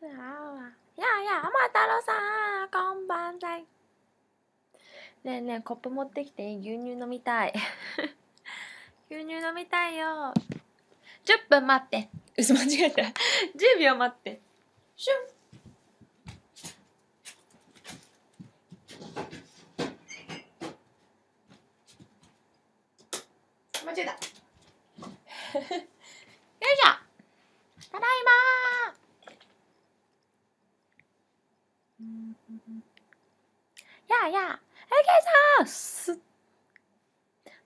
すあわやあやあ天太郎さんこんばんざいねえねえコップ持ってきて牛乳飲みたい 牛乳飲みたいよ10分待って嘘間違えた10秒待ってシュンやえけさん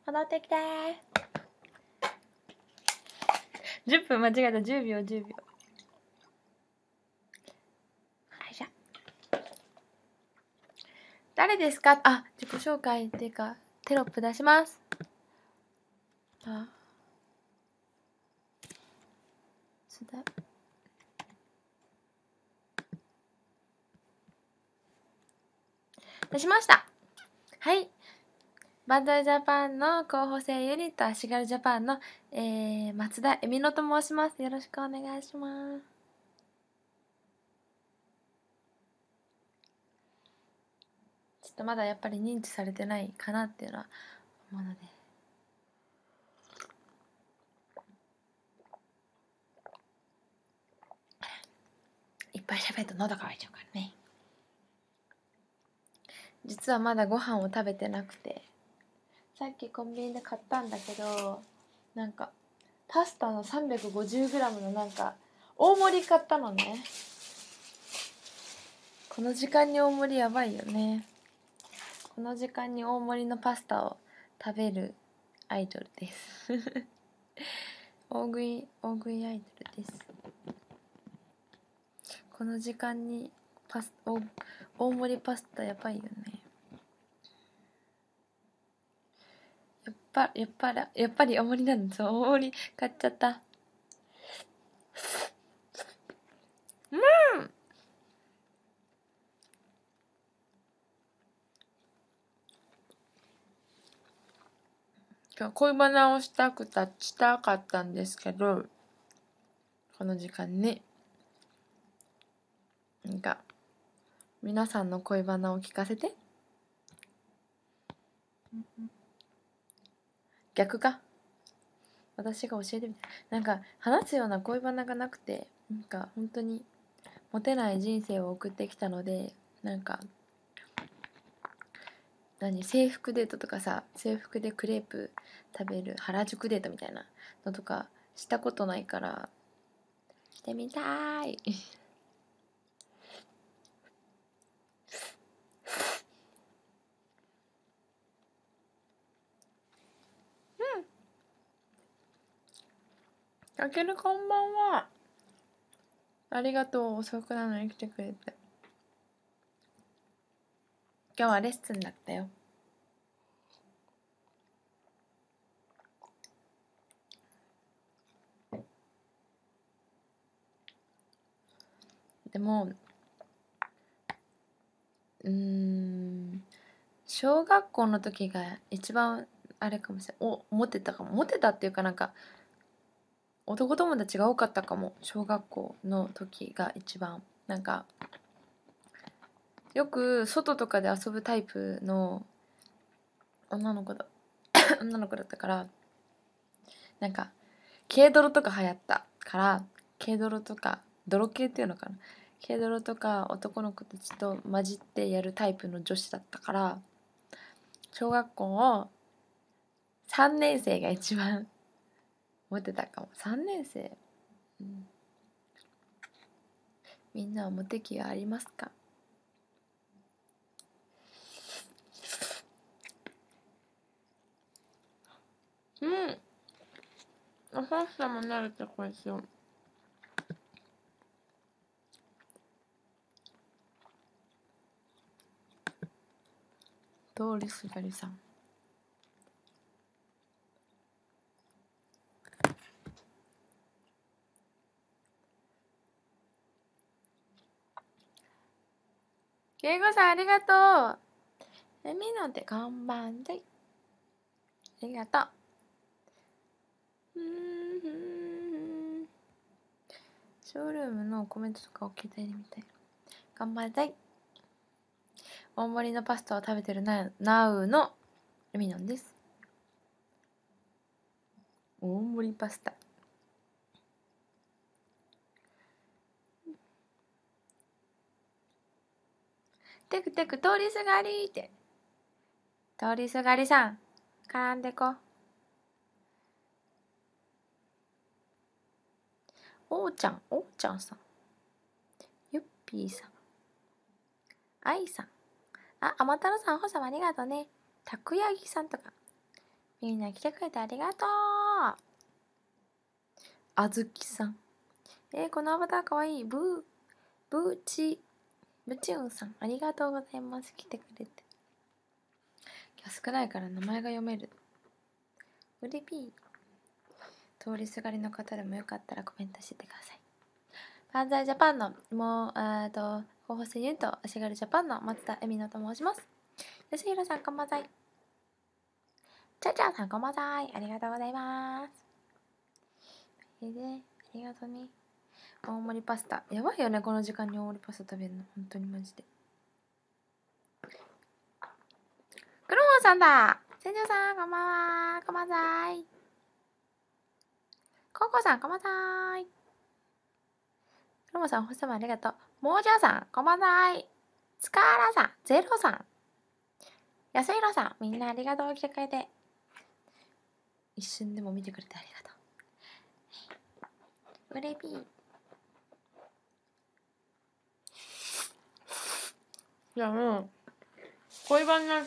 戻ってきて十10分間違えた10秒10秒はいじゃ誰ですかあ自己紹介っていうかテロップ出しますあ出しましたはいバンダイジャパンの候補生ユニット足軽ジャパンの、えー、松田恵美乃と申しますよろしくお願いしますちょっとまだやっぱり認知されてないかなっていうのは思うのでいっぱい喋ると喉乾いちゃうからね。実はまだご飯を食べてなくてさっきコンビニで買ったんだけどなんかパスタの 350g のなんか大盛り買ったのねこの時間に大盛りやばいよねこの時間に大盛りのパスタを食べるアイドルです 大食い大食いアイドルですこの時間にパス大盛りパスタやばいよねやっぱやっぱりやっぱり大盛りなんです大盛り買っちゃったうん今日恋バナをしたくたしたかったんですけどこの時間ねなんか皆さんの恋バナを聞かせて逆か私が教えてみたなんか話すような恋バナがなくてなんか本当にモテない人生を送ってきたのでなんか何制服デートとかさ制服でクレープ食べる原宿デートみたいなのとかしたことないからしてみたいあけるこんばんは。ありがとう、遅くなのに来てくれて。今日はレッスンだったよ。でもうん小学校の時が一番あれかもしれないおモテたかもモテたっていうかなんか男友達が多かったかも小学校の時が一番なんかよく外とかで遊ぶタイプの女の子だ 女の子だったからなんか軽泥とか流行ったから軽泥とか泥系っていうのかな軽泥とか男の子たちと混じってやるタイプの女子だったから小学校を3年生が一番思ってたかも3年生、うん、みんなはモテ期がありますかうんおてこしようりすがりさんけいこさん、ありがとう。海ので、こんばんで。ありがとう。うんショールームのコメントとかを聞いたみたい。頑張りたい。大盛りのパスタを食べてるな、なうの海のんです。大盛りパスタ。テクテク通りすがりって。通りすがりさん、絡んでこ。おうちゃん、おうちゃんさん。ゆっぴーさん。あいさん。あ、あまたろさん、ほさんありがとうね。たくやぎさんとか。みんな来てくれてありがとう。あずきさん。えー、このアバターかわいい。ブー、ブーチー。ムチゅんンさん、ありがとうございます。来てくれて。今日少ないから名前が読める。うりぴー。通りすがりの方でもよかったらコメントしててください。ザイジャパンの、もう、えっと、候補生ユニト、足軽ジャパンの松田恵美乃と申します。吉弘さん、こんばんは。ちゃちゃさん、こんばんは。ありがとうございます。れで、ありがとうね。大盛りパスタやばいよねこの時間に大盛りパスタ食べるの本当にマジでクロモンさんだ船長さんこんばんはこんばんざいココさんこんばんざいクロモンさんお星様ありがとうモージャーさんこんばんざいスカーラさんゼロさん安弘さんみんなありがとう来てくれて一瞬でも見てくれてありがとうウレビーいやもう恋バナ聞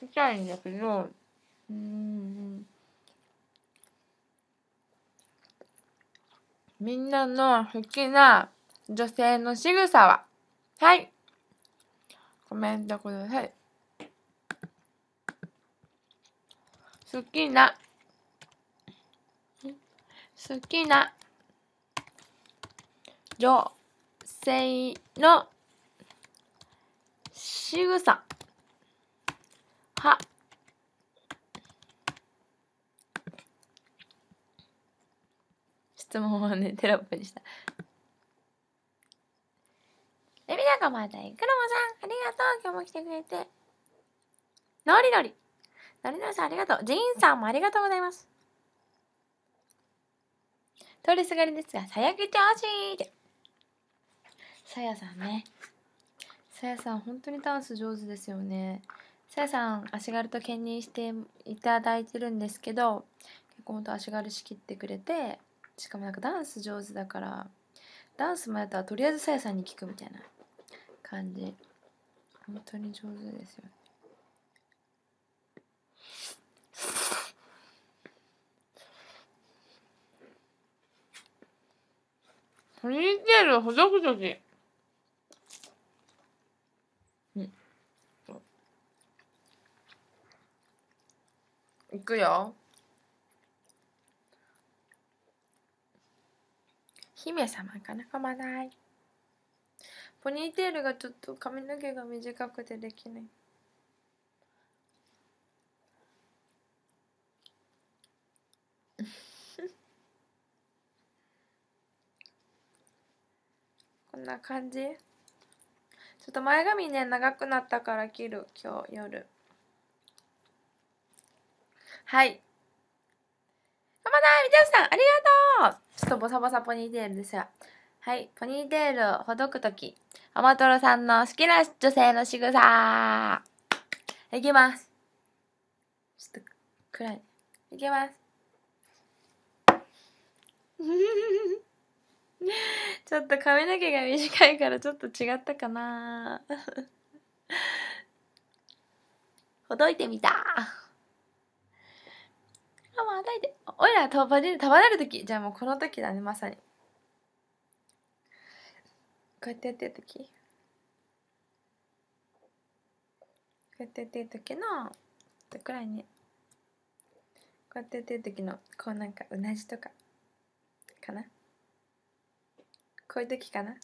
きたいんだけどうんみんなの好きな女性の仕草ははいコメントください好きな好きな女性のしぐさは質問はねテラップにしたレビ仲間だいくろもさんありがとう今日も来てくれてのりのりのりのりさんありがとうジンさんもありがとうございます通りすがりですが、さやきてほしいさやさんね、さやさん本当にダンス上手ですよねさやさん足軽と兼任していただいてるんですけど結構本当足軽仕切ってくれてしかもなんかダンス上手だからダンスもやったらとりあえずさやさんに聞くみたいな感じ本当に上手ですよねポニーテールほどくとき。いくよ。姫様かなかまない。ポニーテールがちょっと髪の毛が短くてできない。こんな感じちょっと前髪ね長くなったから切る今日夜。はい。さん、ありがとうちょっとボサボサポニーテールですが。はい。ポニーテールをほどくとき、アマトロさんの好きな女性の仕草いきます。ちょっと暗い。いきます。ちょっと髪の毛が短いからちょっと違ったかな ほどいてみたあ、まあ、抱いて。おいらばねる、束ねるとき。じゃあもうこの時だね、まさに。こうやってやってるとき。こうやってやってるときの、とくらいね。こうやってやってるときの、こうなんか、うなじとか、かな。こういうときかな。ちょ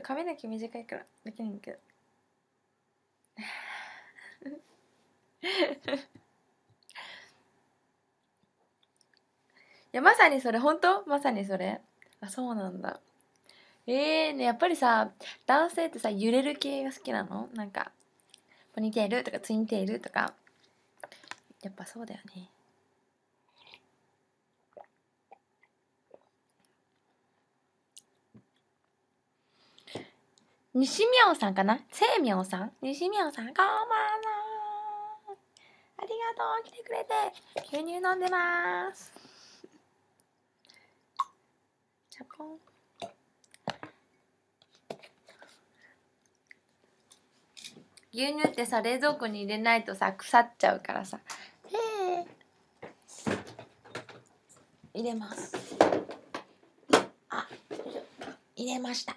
っと髪の毛短いからできないんだけど。いやまさにそれ本当まさにそれあそうなんだええー、ねやっぱりさ男性ってさ揺れる系が好きなのなんかポニーテールとかツインテールとかやっぱそうだよね西みさんかなせいさん西みさん、こんばんはありがとう、来てくれて牛乳飲んでます。チャポン。牛乳ってさ、冷蔵庫に入れないとさ、腐っちゃうからさ。へ入れます。あ、入れました。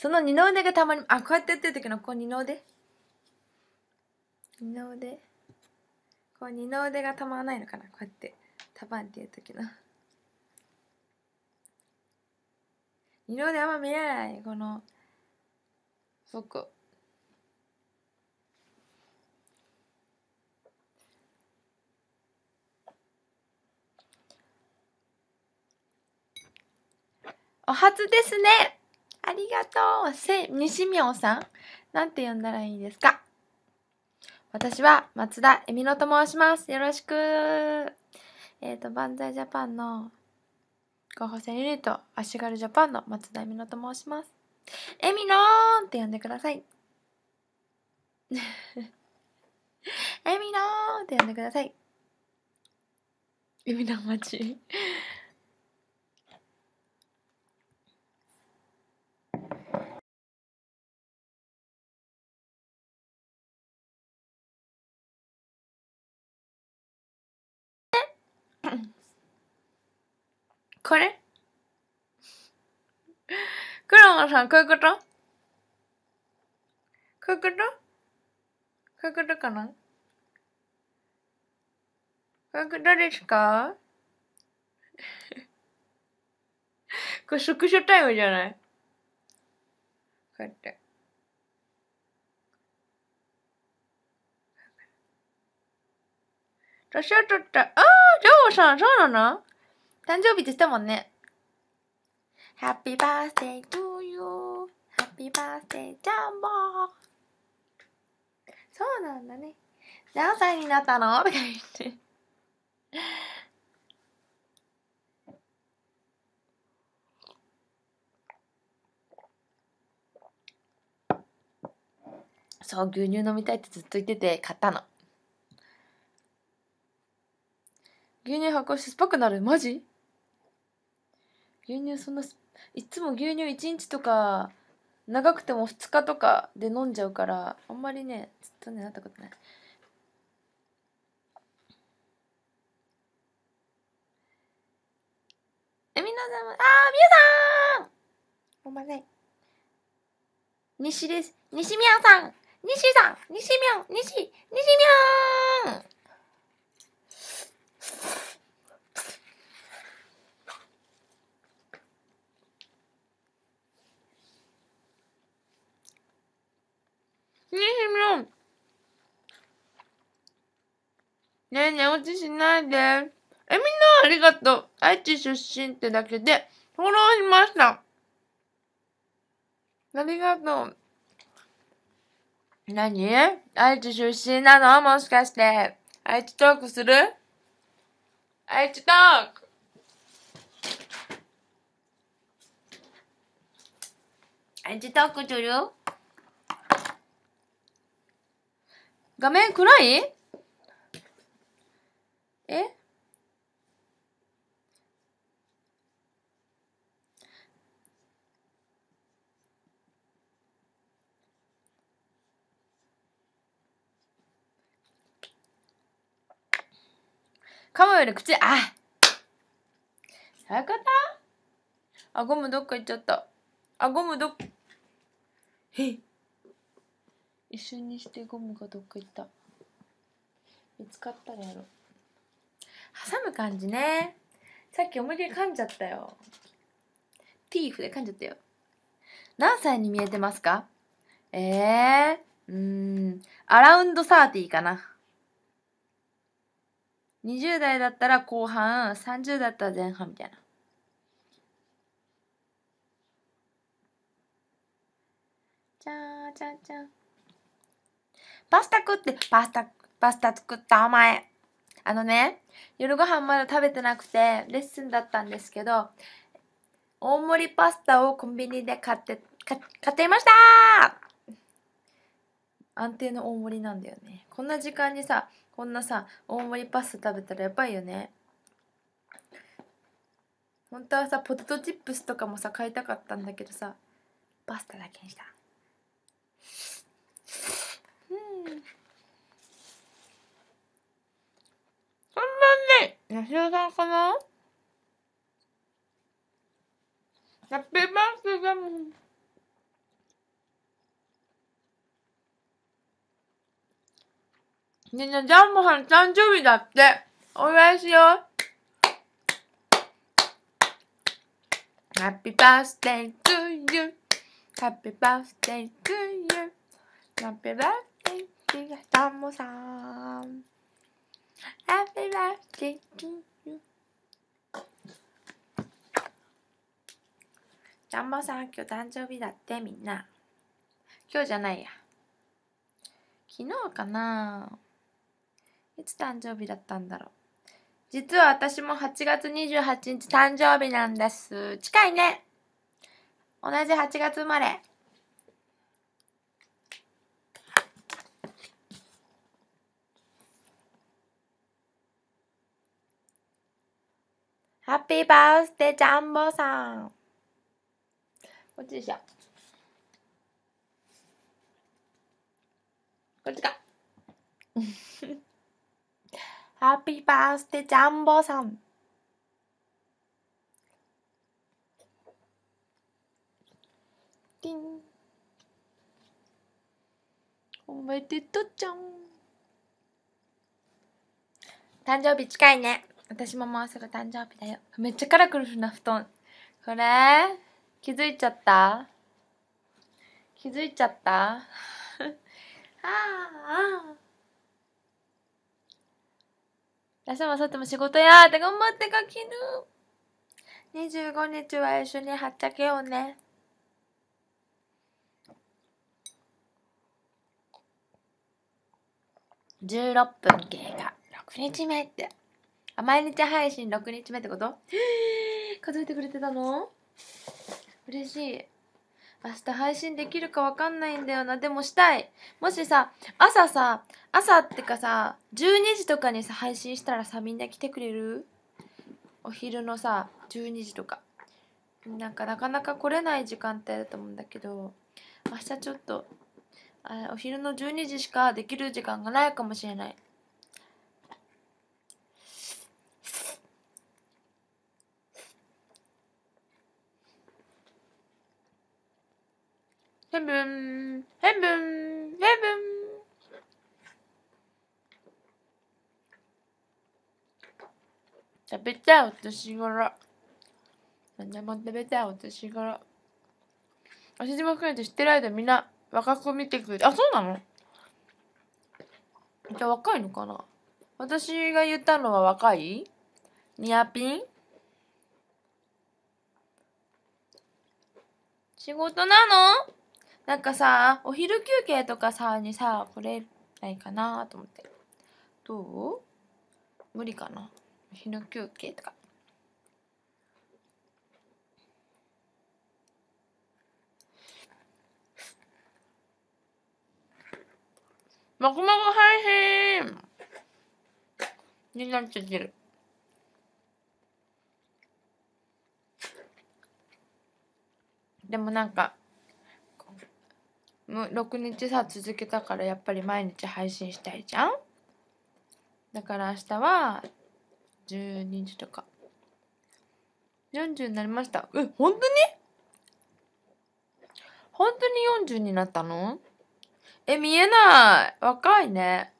その二の腕がたまに、あ、こうやってやってる時の、こう二の腕二の腕こう二の腕がたまらないのかなこうやって、たばんっていう時の。二の腕あんま見えない、この、そこ。お初ですねありがとうせ、西明さんなんて呼んだらいいですか私は松田恵美乃と申します。よろしくえっ、ー、と、バンザイジャパンの候補生ユニット、足軽ジャパンの松田恵美乃と申します。恵美乃ーって呼んでください。恵美乃ーって呼んでください。海 の街。町。これクロマさん、こういうことこういうことこういうことかなこういうことですかこれスクショタイムじゃないこうやって。年を取った。ああ、ジョーさん、そうなの誕生日ってしたもんね。Happy birthday to you.Happy birthday, ジャンボそうなんだね。何歳になったのとか言って。そう、牛乳飲みたいってずっと言ってて買ったの。牛乳発酵して酸っぱくなるマジ牛乳そんないつも牛乳1日とか長くても2日とかで飲んじゃうからあんまりねずっとねなったことないえみなさんあみやさんごめんなさい西です西みやさん西さん西みやん西西みやん24ねえ、寝落ちしないで。え、みんなありがとう。愛知出身ってだけで、フォローしました。ありがとう。何愛知出身なのもしかして。愛知トークする愛知トーク愛知トークする画面暗いえ噛むより口、あそういうことあ、ゴムどっか行っちゃった。あ、ゴムどっ、え一瞬にしてゴムがどっか行った見つかったらやろう挟む感じねさっき思いっきり噛んじゃったよティーフで噛んじゃったよ何歳に見えてますかええー、うーんアラウンドサーティーかな20代だったら後半30だったら前半みたいなじゃーじゃんじゃんパスタ食って、パスタ、パスタ作ったお前。あのね、夜ご飯まだ食べてなくて、レッスンだったんですけど、大盛りパスタをコンビニで買って、買っていました安定の大盛りなんだよね。こんな時間にさ、こんなさ、大盛りパスタ食べたらやばいよね。本当はさ、ポテトチップスとかもさ、買いたかったんだけどさ、パスタだけにした。三番目、八代さんかなハッピーバースデーもみんなジャンボさん誕生日だって。お祝いしよう。ハッピーバースデートゥーユー。ハッピーバースデートゥーユー。ハッピーバース birthday, Tom Sam. Happy birthday to you. ダンボさん、今日誕生日だって、みんな。今日じゃないや。昨日かないつ誕生日だったんだろう。実は私も8月28日誕生日なんです。近いね同じ8月生まれ。ハッピーバースデージャンボさん。こっちでしょ。こっちか。ハッピーバースデージャンボさん。ティン。おめでとうちゃん。誕生日近いね。私ももうすぐ誕生日だよ。めっちゃカラフルな布団。これ気づいちゃった気づいちゃったあ あ。明日も明後日も仕事やって頑張ってかきぬ。25日は一緒にはっちゃけようね。16分経過。6日目って。あ、毎日配信6日目ってこと 数えてくれてたの嬉しい。明日配信できるかわかんないんだよな。でもしたい。もしさ、朝さ、朝ってかさ、12時とかにさ、配信したらさ、みんな来てくれるお昼のさ、12時とか。なんかなかなか来れない時間帯だと思うんだけど、明日ちょっと、あお昼の12時しかできる時間がないかもしれない。ヘブン、ヘブン、ヘブン。食べたいお年頃。何でも食べたいお年頃。私も含めて知ってる間みんな若く見てくれて、あ、そうなのじゃあ若いのかな私が言ったのは若いニアピン仕事なのなんかさ、お昼休憩とかさ、にさ、来れないかなと思って。どう無理かな。お昼休憩とか。もこもこ配信になっちゃってる。でもなんか、6日さ続けたからやっぱり毎日配信したいじゃんだから明日は12時とか40になりましたえ本当に本当に40になったのえ見えない若いね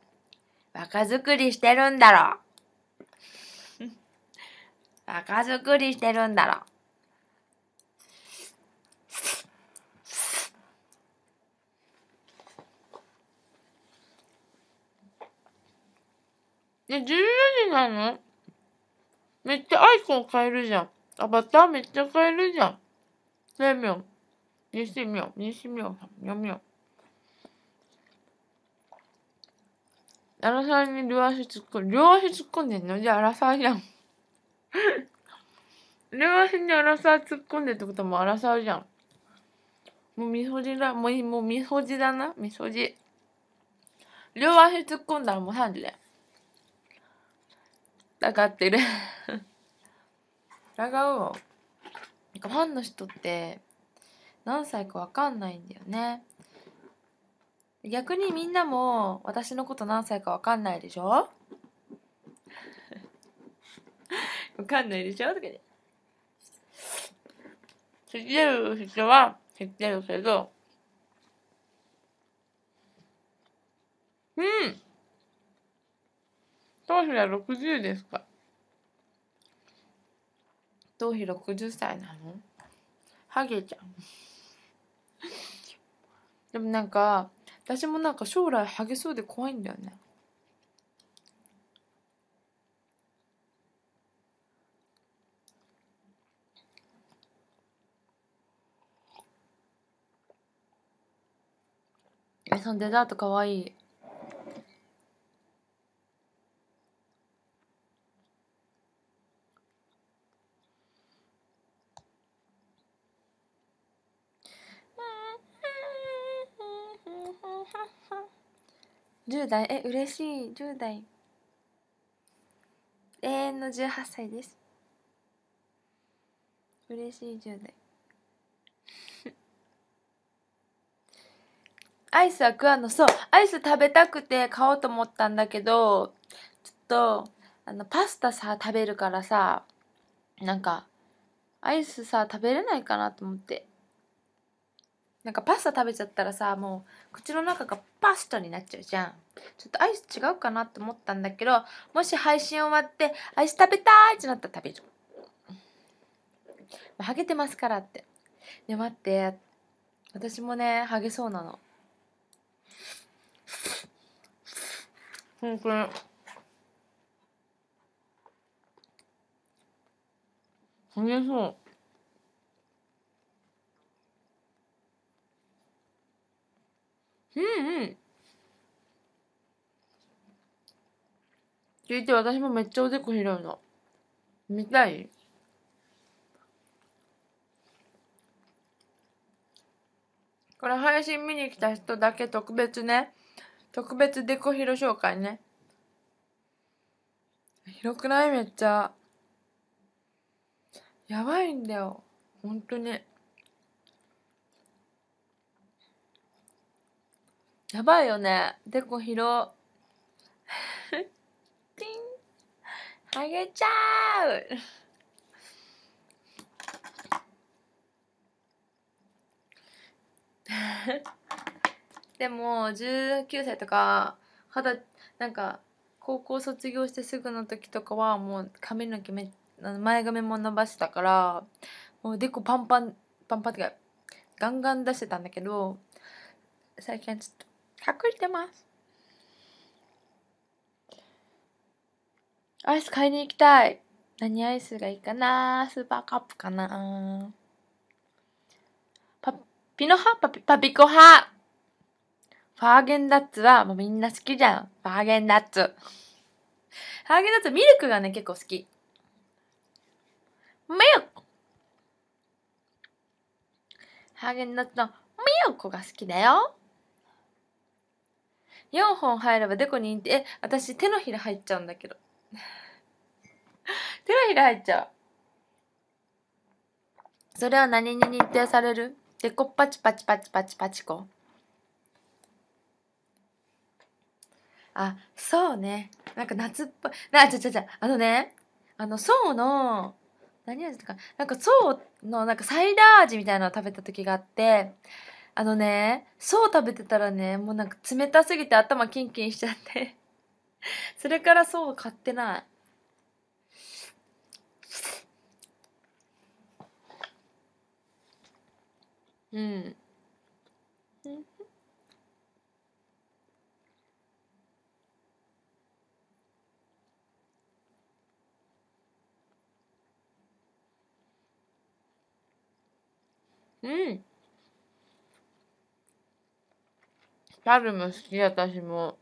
若作りしてるんだろ 若作りしてるんだろで、14時なのめっちゃアイコン変えるじゃん。アバターめっちゃ変えるじゃん。せみょん。にしみょん。にしみょん。みょみょん。アラサーに両足突っ込ん、両足突っ込んでんのじゃあアラサーじゃん。両足にアラサー突っ込んでってこともあアラサーじゃん。もうみそじだ、もう、もうみそじだな。みそじ。両足突っ込んだらもう30だよ。上がってる疑うわなんかファンの人って何歳か分かんないんだよね逆にみんなも私のこと何歳か分かんないでしょ分 かんないでしょとかで知ってる人は知ってるけどうん頭皮は60ですか頭皮60歳なのハゲちゃん でもなんか私もなんか将来ハゲそうで怖いんだよねえそのデザートかわいい10代え嬉しい10代永遠の18歳です嬉しい10代 アイスは食わんのそうアイス食べたくて買おうと思ったんだけどちょっとあのパスタさ食べるからさなんかアイスさ食べれないかなと思ってなんかパスタ食べちゃったらさもう口の中がパスタになっちゃうじゃんちょっとアイス違うかなって思ったんだけどもし配信終わってアイス食べたいってなったら食べるハゲてますからってね待って私もねハゲそうなのんとにハゲそううんうん聞いて私もめっちゃおでこ広いの見たいこれ配信見に来た人だけ特別ね特別デコろ紹介ね広くないめっちゃやばいんだよ本当にやばいよね。でこ広。テ ピン。あげちゃう でも、19歳とか、肌、なんか、高校卒業してすぐの時とかは、もう髪の毛め、前髪も伸ばしたから、もうでこパンパン、パンパンってか、ガンガン出してたんだけど、最近はちょっと隠れてます。アイス買いに行きたい。何アイスがいいかなスーパーカップかなパピノ派パピパピコ派ファーゲンダッツはもうみんな好きじゃん。ファーゲンダッツ。ファーゲンダッツミルクがね結構好き。ミルクハーゲンダッツのミルクが好きだよ。4本入ればデコにいて、え、私手のひら入っちゃうんだけど。手のひら入っちゃう。それは何に認定されるデコパチパチパチパチパチコ。あ、そうね。なんか夏っぽい。あちゃちゃちゃ、あのね、あの、そうの、何味とか、なんかそうの、なんかサイダー味みたいなのを食べた時があって、あのね、そう食べてたらね、もうなんか冷たすぎて頭キンキンしちゃって それからそう買ってない。うん。うん。ルム好き、私も。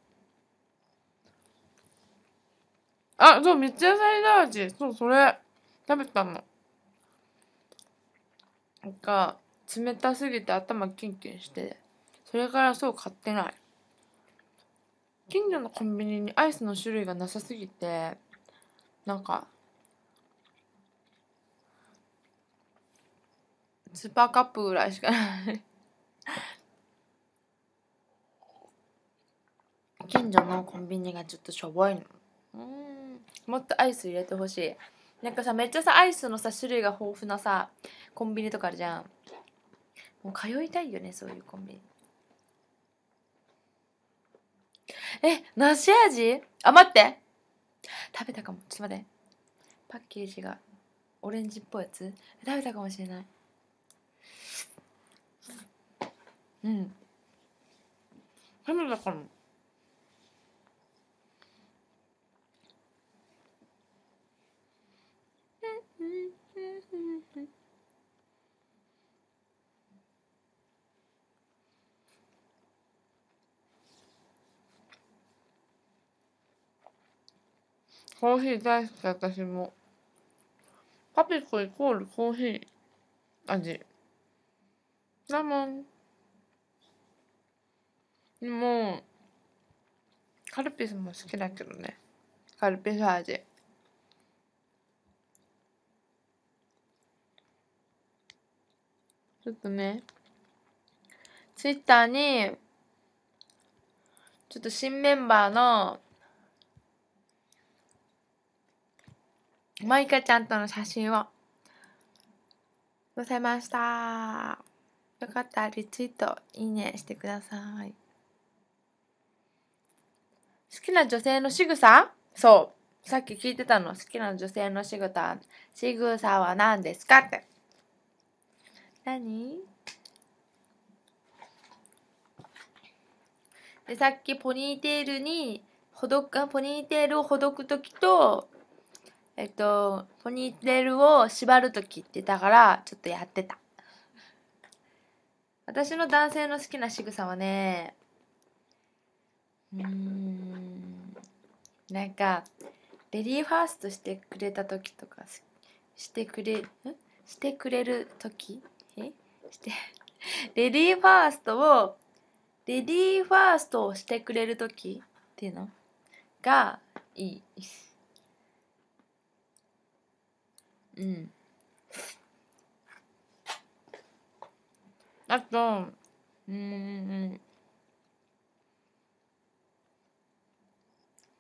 あ、そう、三っちゃ野菜ー味。そう、それ、食べたの。なんか、冷たすぎて頭キンキンして、それからそう買ってない。近所のコンビニにアイスの種類がなさすぎて、なんか、スーパーカップぐらいしかない近所のコンビニがちょっとしょぼいのうんもっとアイス入れてほしいなんかさめっちゃさアイスのさ種類が豊富なさコンビニとかあるじゃんもう通いたいよねそういうコンビニえ梨味あ待って食べたかもちょっと待ってパッケージがオレンジっぽいやつ食べたかもしれないうん食べたかもコーヒー大好き、私も。パピコイコールコーヒー味。だもん。でも、カルピスも好きだけどね。カルピス味。ちょっとね、ツイッターに、ちょっと新メンバーの、マイカちゃんとの写真を載せました。よかったらリツイート、いいねしてください。好きな女性の仕草そう。さっき聞いてたの。好きな女性の仕草、仕草は何ですかって。何でさっきポニーテールにほどくポニーテールをほどく時とえっとポニーテールを縛る時って言ったからちょっとやってた私の男性の好きな仕草はねうんなんかベリーファーストしてくれた時とかしてくれんしてくれる時してレディーファーストをレディーファーストをしてくれる時っていうのがいい。うん。あと、うん、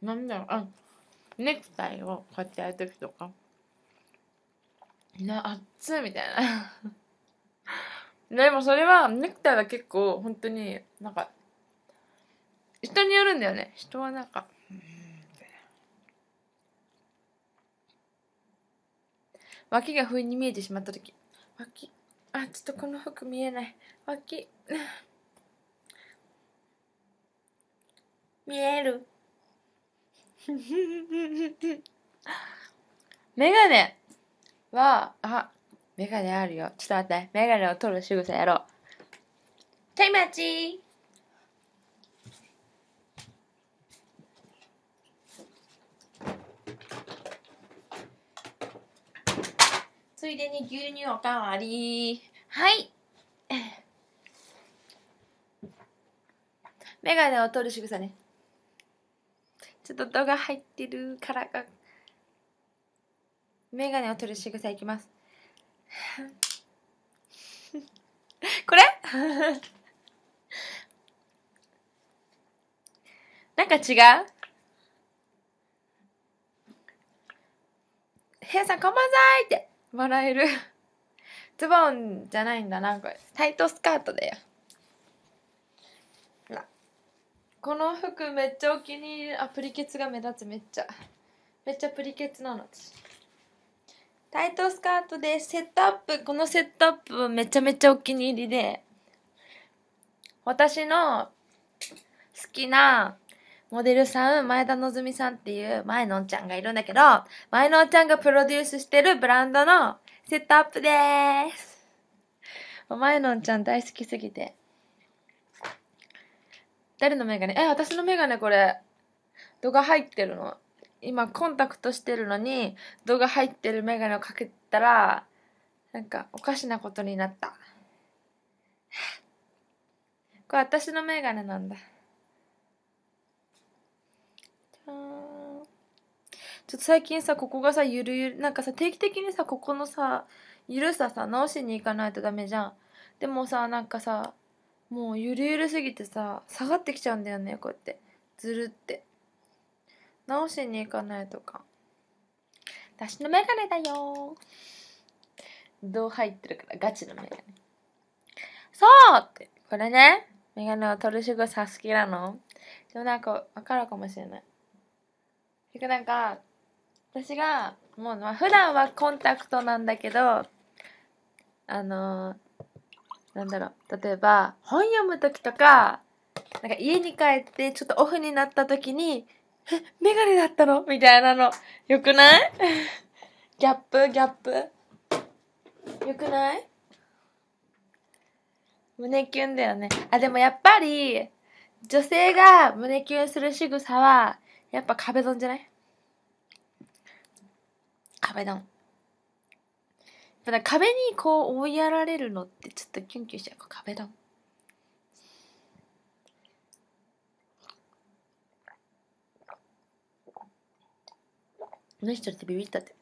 なんだろう、あ、ネクタイをこうやってやるときとか、な、あっつみたいな。でもそれはネクタイは結構本当になんか人によるんだよね人はなんか脇が不意に見えてしまった時脇あちょっとこの服見えない脇見える メガネはあメガネあるよ。ちょっと待って。メガネを取る仕草やろう。タイマーチついでに牛乳おかわりはい。メガネを取る仕草ね。ちょっと動が入ってるからか。メガネを取る仕草いきます。これ なんか違うヘイさんかまざいって笑える。ズボンじゃないんだな、これ。タイトスカートだよ。この服めっちゃお気に入り。あ、プリケツが目立つめっちゃ。めっちゃプリケツなのタイトスカートでセットアップ、このセットアップはめちゃめちゃお気に入りで、私の好きなモデルさん、前田のぞみさんっていう前のんちゃんがいるんだけど、前のんちゃんがプロデュースしてるブランドのセットアップでーす。前のんちゃん大好きすぎて。誰のメガネえ、私のメガネこれ。度が入ってるの。今コンタクトしてるのに度が入ってるメガネをかけたらなんかおかしなことになった これ私のメガネなんだちょっと最近さここがさゆるゆるなんかさ定期的にさここのさゆるささ直しに行かないとダメじゃんでもさなんかさもうゆるゆるすぎてさ下がってきちゃうんだよねこうやってずるって直しに行かないとか私のメガネだよどう入ってるからガチのメガネそうってこれねメガネを取る仕草好きなのでもなんか分かるかもしれない結局なんか私がもう、まあ、普段はコンタクトなんだけどあのー、なんだろう例えば本読む時とかなんか家に帰ってちょっとオフになった時にメガネだったのみたいなの。よくないギャップギャップよくない胸キュンだよね。あ、でもやっぱり、女性が胸キュンする仕草は、やっぱ壁ドンじゃない壁ドン。やっぱ壁にこう追いやられるのってちょっとキュンキュンしちゃう。壁ドン。何しちゃってビビったって。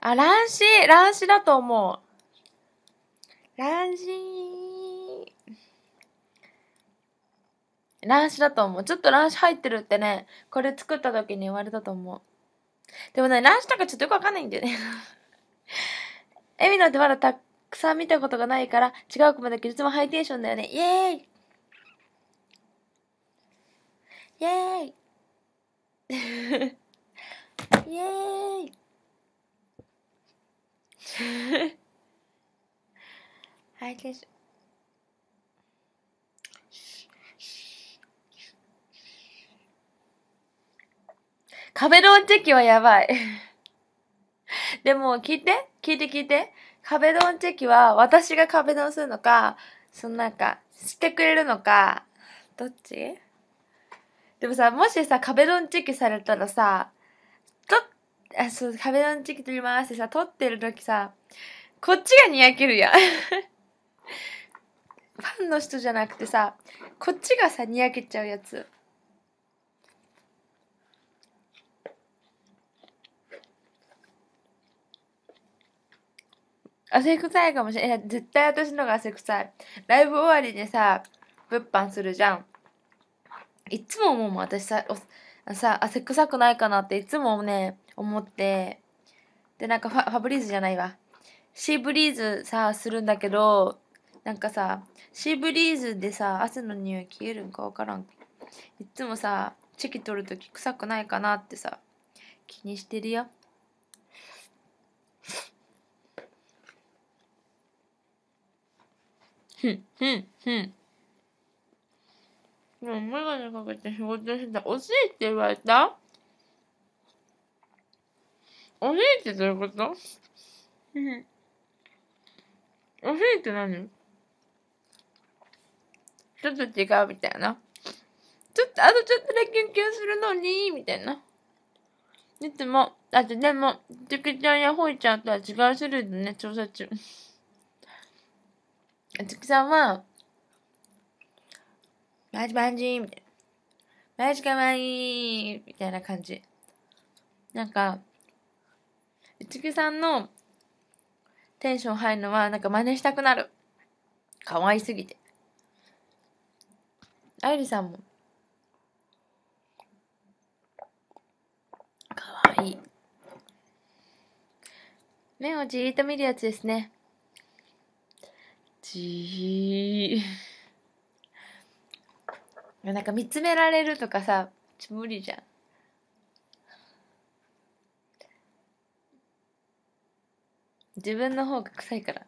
あ、乱視乱視だと思う。乱視乱視だと思う。ちょっと乱視入ってるってね、これ作った時に言われたと思う。でもね、乱視とかちょっとよくわかんないんだよねエミ なんてまだたくさん見たことがないから、違う子までいつもハイテンションだよね。イエーイイェーイ イェーイはいです。カドロンチェキはやばいでも、聞いて聞いて聞いて。カドンチェキは、私がカドンするのか、そのなんか、してくれるのか、どっちでもさ、もしさ、壁ドンチキされたらさ、と、あ、そう、壁ドンチキ取り回してさ、取ってる時さ、こっちがにやけるやん。ファンの人じゃなくてさ、こっちがさ、にやけちゃうやつ。汗臭いかもしれない。絶対私のが汗臭い。ライブ終わりにさ、物販するじゃん。いつももう私さ、おさ、汗臭くないかなっていつもね、思って、で、なんかファファブリーズじゃないわ。シーブリーズさ、するんだけど、なんかさ、シーブリーズでさ、汗の匂い消えるんかわからん。いつもさ、チェキ取るとき臭くないかなってさ、気にしてるよ。ふん、ふん、ふん。でも、メガネかけて仕事してた。惜しいって言われた惜しいってどういうことうん。惜しいって何ちょっと違うみたいな。ちょっと、あとちょっとだけキュンするのに、みたいな。いつも、あとでも、ちくちゃんやほいちゃんとは違う種類のね、調査中。あつきさんは、マジバンジーみたいな。マジかわいいみたいな感じ。なんか、一木さんのテンション入るのは、なんか真似したくなる。可愛すぎて。愛理さんも、可愛い。目をじーっと見るやつですね。じー。なんか見つめられるとかさ、ちょ無理じゃん。自分の方が臭いから。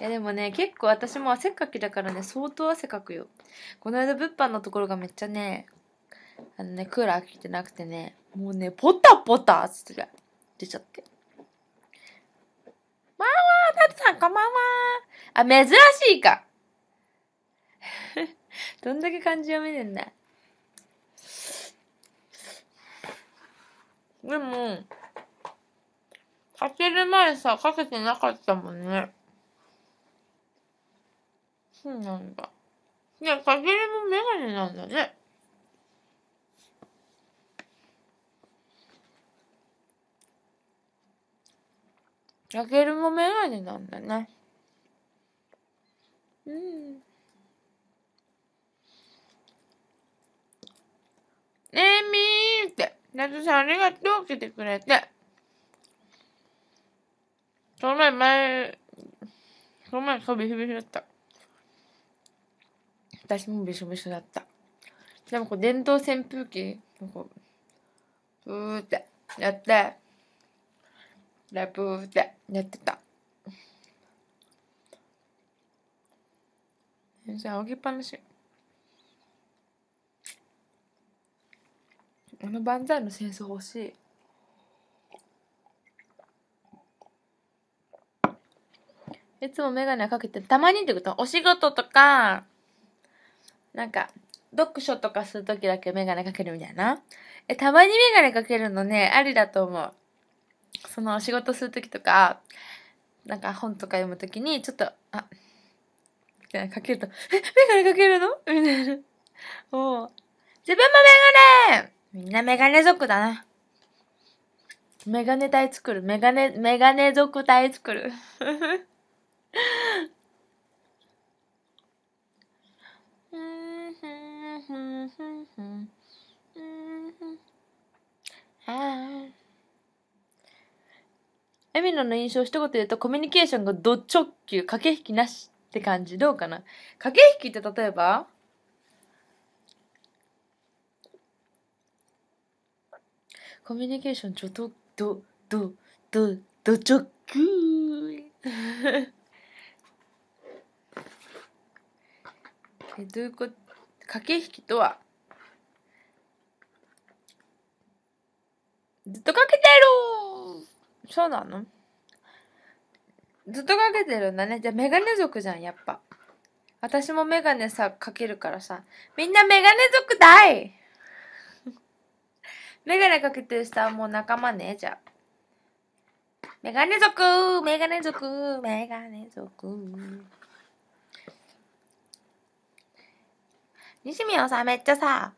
いやでもね、結構私も汗っかきだからね、相当汗かくよ。この間物販のところがめっちゃね、あのね、クーラー切ってなくてね、もうね、ポタポタっつって出ちゃって。まあまあ、たつさんこんばんはあ、珍しいか。どんだけ漢字読めねんだ。でも、かける前さ、かけてなかったもんね。そうなんだ。いや、かけるもメガネなんだね。かけるもメガネなんだね。うん。えみーって、夏さんありがとう来てくれて。その前、前、その前、そう、びしょびしだった。私もびしょびしだった。でも、こう、電動扇風機、こう、ブーってやって、ラブーってやってた。先生、あぎっぱなし。あの万歳のセンス欲しい。いつも眼鏡かけて、たまにってことお仕事とか、なんか、読書とかするときだけ眼鏡かけるみたいな。え、たまに眼鏡かけるのね、ありだと思う。その、お仕事するときとか、なんか本とか読むときに、ちょっと、あ、みたいなかけると、え、メガかけるのみたいな。もう、自分も眼鏡みんなメガネ族だな。メガネ隊作る。メガネ、メガネ族隊作る。あエミノの印象一言で言うとコミュニケーションがド直球駆け引きなしって感じどうかな駆け引きって例えばコミュニケーションちょとどどどどちょくー えどういうこと駆け引きとはずっとかけてるそうなのずっとかけてるんだね。じゃあメガネ族じゃん、やっぱ。私もメガネさ、かけるからさ。みんなメガネ族だいメガネかけてる人はもう仲間ね、じゃあ。メガネ族メガネ族メガネ族西宮さんめっちゃさ、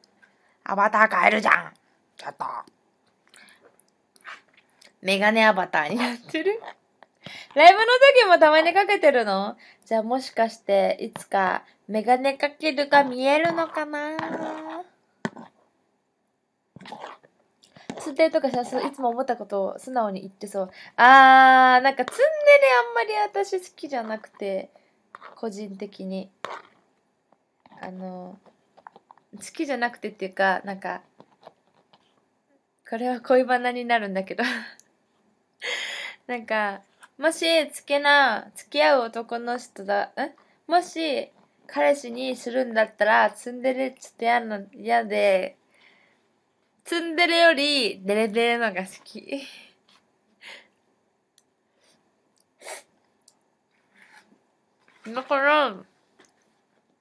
アバター変えるじゃんちょっと。メガネアバターになってるライブの時もたまにかけてるのじゃあもしかしていつかメガネかけるが見えるのかなツデとかさいつも思ったことを素直に言ってそうあーなんかツンデレあんまり私好きじゃなくて個人的にあの好きじゃなくてっていうかなんかこれは恋バナになるんだけどなんかもしつけな付き合う男の人だんもし彼氏にするんだったらツンデレちょっと嫌でツンデレより、デレデレのが好き。だから、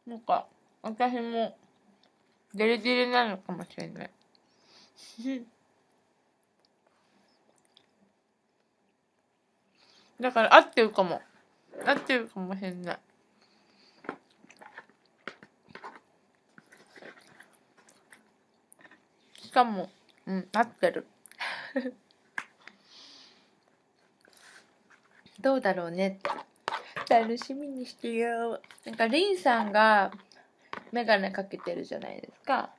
なんか、私も、デレデレなのかもしれない。だから、合ってるかも。合ってるかもしれない。かも、うん、合ってる。どうだろうね楽しみにしてよなんかリンさんが眼鏡かけてるじゃないですか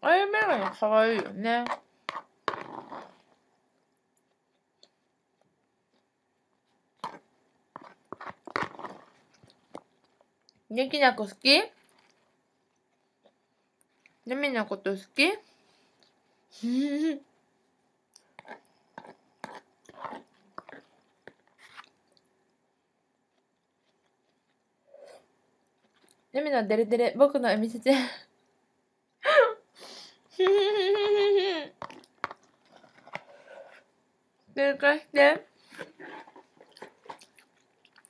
あれ眼鏡かわいいよねできなこ好きルミのこと好きルミのデレデレ、僕の海説。通過して。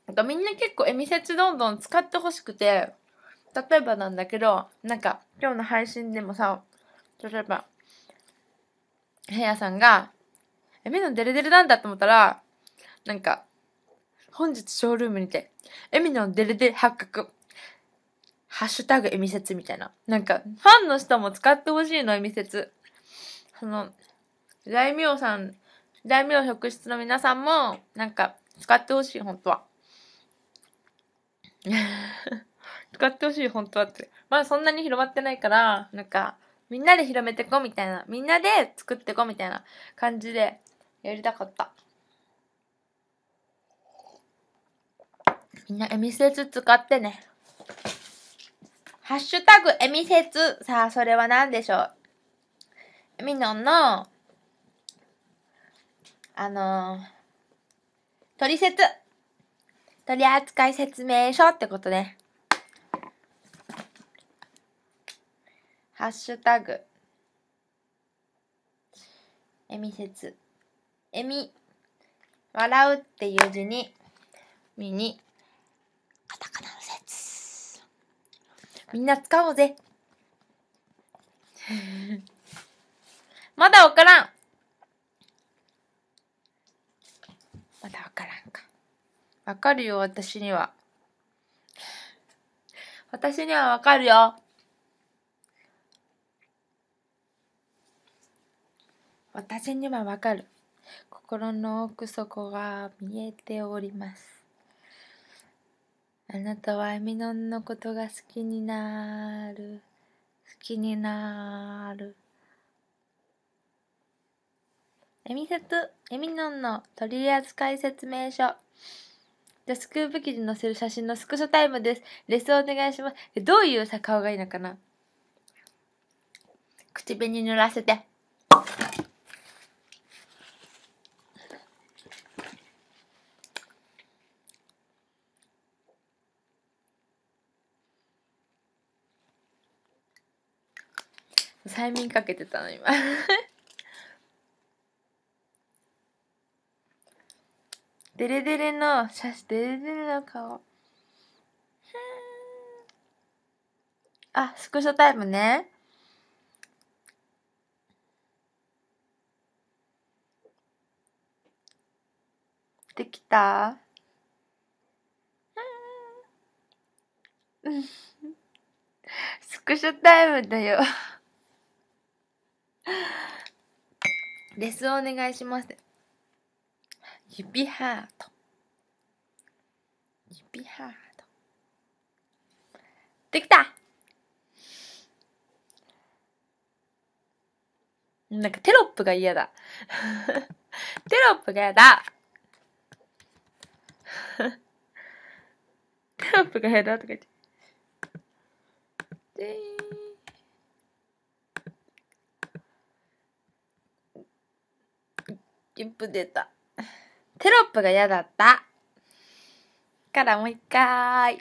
なんかみんな結構エミセツどんどん使ってほしくて。例えばなんだけど、なんか今日の配信でもさ、例えば、ヘアさんが、え、目のデレデレなんだと思ったら、なんか、本日ショールームにて、エミのデレデレ発覚。ハッシュタグエミ説みたいな。なんか、ファンの人も使ってほしいの、エミ説。その、大名さん、大名職質の皆さんも、なんか、使ってほしい、本当は。使ってほしい、本当はって。まだそんなに広まってないから、なんか、みんなで広めてこみたいな、みんなで作ってこみたいな感じでやりたかった。みんなエミセツ使ってね。ハッシュタグエミセツ。さあ、それは何でしょうみのんの、あのー、取説。取扱説明書ってことね。ハッシュタグ、えみえみ、笑うっていう字に、みに、カタカナの説。みんな使おうぜ。まだわからん。まだわからんか。わかるよ、私には。私にはわかるよ。私にはわかる。心の奥底が見えております。あなたはエミノンのことが好きになる。好きになる。エミセツ、エミノンの取り扱い説明書。じゃ、スクープ記事載せる写真のスクショタイムです。レスお願いします。どういうさ、顔がいいのかな口紅塗らせて。催眠かけてたの今 デレデレの写真デレデレの顔 あスクショタイムねできた スクショタイムだよ レスをお願いします。指ハート。指ハート。できたなんかテロップが嫌だ。テロップが嫌だ。テロップが嫌だとか言って。でーゲップ出た。テロップが嫌だった。からもう一回。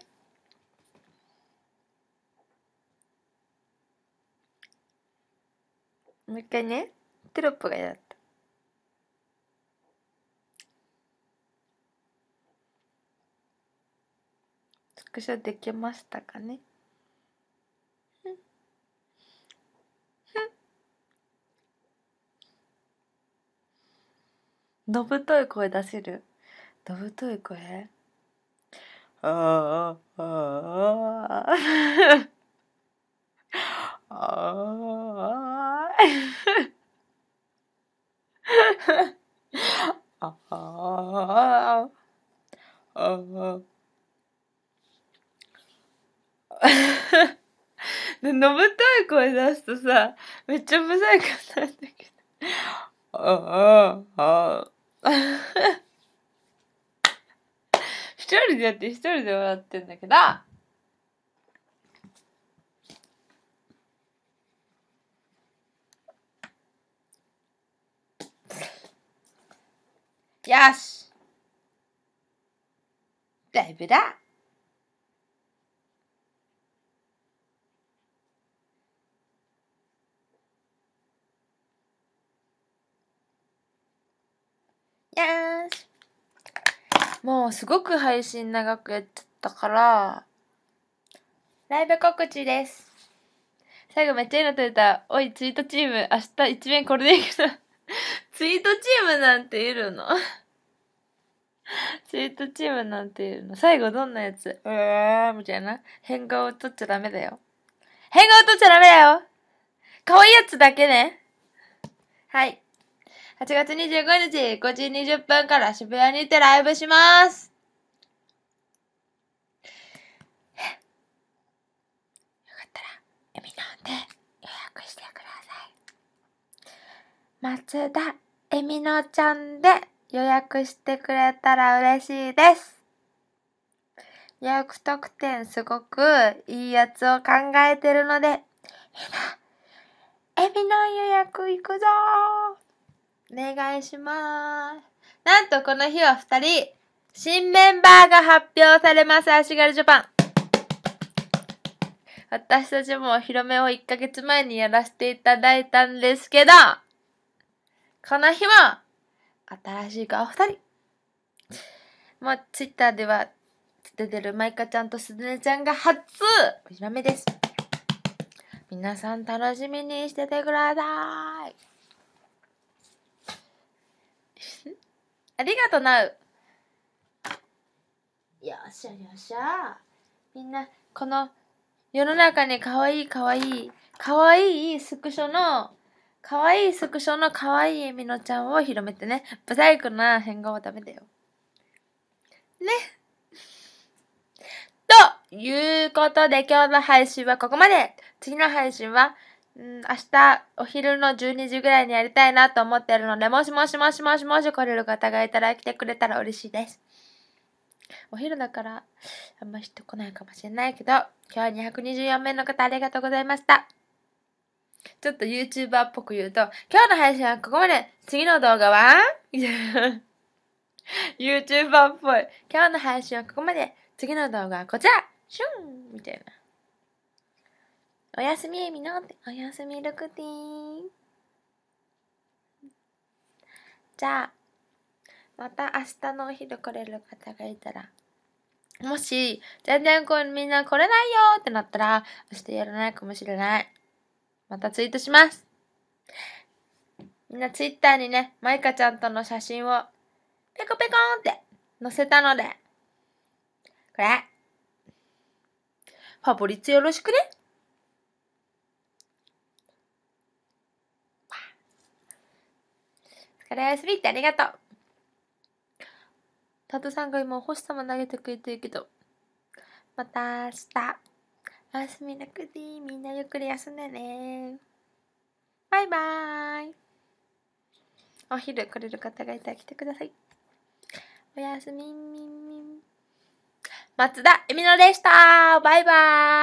もう一回ね。テロップが嫌だった。スクショできましたかねのぶとい声出せるのぶとい声ああ、ああ、ああ、ああ、ああ。のぶとい声出すとさ、めっちゃ不細工なんだけど。ああ、ああ。一人でやって一人で笑ってんだけど、よしだいぶだやーもうすごく配信長くやっちゃったから、ライブ告知です。最後めっちゃいいの撮れた。おい、ツイートチーム、明日一面これでいけど、ツイートチームなんているの ツイートチームなんているの最後どんなやつうわーみたいな。変顔を取っちゃダメだよ。変顔取っちゃダメだよ可愛いやつだけね。はい。8月25日5時20分から渋谷にてライブします。よかったら、海飲んで予約してください。松田えみのちゃんで予約してくれたら嬉しいです。予約特典すごくいいやつを考えてるので、みんな、エビの予約行くぞ願いします。なんとこの日は2人、新メンバーが発表されます、足軽ジャパン。私たちもお披露目を1ヶ月前にやらせていただいたんですけど、この日も、新しい子お二人。もう、ツイッターでは出てるマイカちゃんとすずねちゃんが初、お披露目です。皆さん楽しみにしててください。ありがとうなうよっしゃよっしゃみんなこの世の中にかわいいかわいいかわいいスクショのかわいいスクショのかわいいみのちゃんを広めてねブサイクな変顔はダメだよねということで今日の配信はここまで次の配信はうん、明日お昼の12時ぐらいにやりたいなと思ってるので、もしもしもしもしもし来れる方がいたら来てくれたら嬉しいです。お昼だから、あんま人来ないかもしれないけど、今日は224名の方ありがとうございました。ちょっと YouTuber っぽく言うと、今日の配信はここまで次の動画は YouTuber っぽい。今日の配信はここまで次の動画はこちらシュンみたいな。おやすみみのって、おやすみルクティーン。じゃあ、また明日のお昼来れる方がいたら、もし、全然こうみんな来れないよってなったら、明日やらないかもしれない。またツイートします。みんなツイッターにね、マイカちゃんとの写真を、ペコペコンって載せたので、これ、ファボリッツよろしくねから休みってありがとう。タトさんが今お星様投げてくれてるけど、また明日。おやすみなくじ、みんなゆっくり休んでね。バイバーイ。お昼来れる方がいたら来てください。おやすみみみ松田え美のでしたバイバーイ